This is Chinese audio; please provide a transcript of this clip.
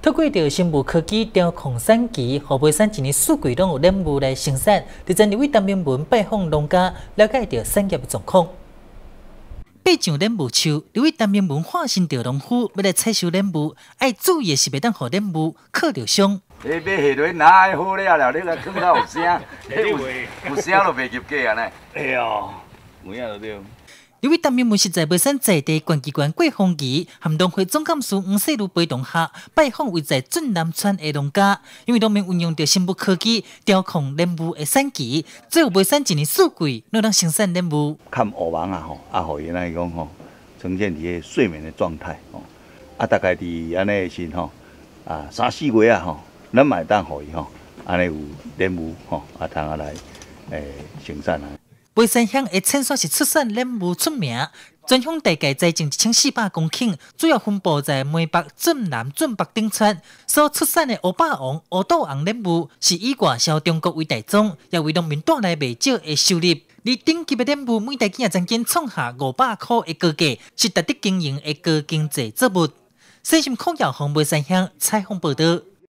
透过着生物科技，调控山期，河北省一年四季都有任务来生产。地前两位当兵文拜访农家，了解到产业的状况。爬上林木树，两位当兵文化身着农夫，要来采收任务，爱注意的是袂当好林木，刻着伤。你买下好了，你来到有声，有声袂及哎呦，对。因为他们门前在未使坐地关机关过风期，涵洞会总干事黄十如陪同下，拜访位在准南川的农家。因为农民运用着生物科技，调控莲雾的产期，最后未使一年四季能让产鲜莲雾。看乌王啊，吼，阿好原来讲吼，呈现伫个睡眠的状态吼，啊，大概伫安尼时吼，啊，三四月啊，吼，咱买单互伊吼，安尼有莲雾吼，啊，通啊来，诶，生产啊。梅山乡的橙砂是出产莲雾出名，全乡大概栽种一千四百公顷，主要分布在梅北、镇南、镇北等村。所出产的乌霸王、乌斗红莲雾是以外销中国为大宗，也为农民带来不少的收入。而顶级的莲雾，每大件也曾经创下五百元的高价，是值得经营的高经济作物。细心矿业，红梅山乡采访报道。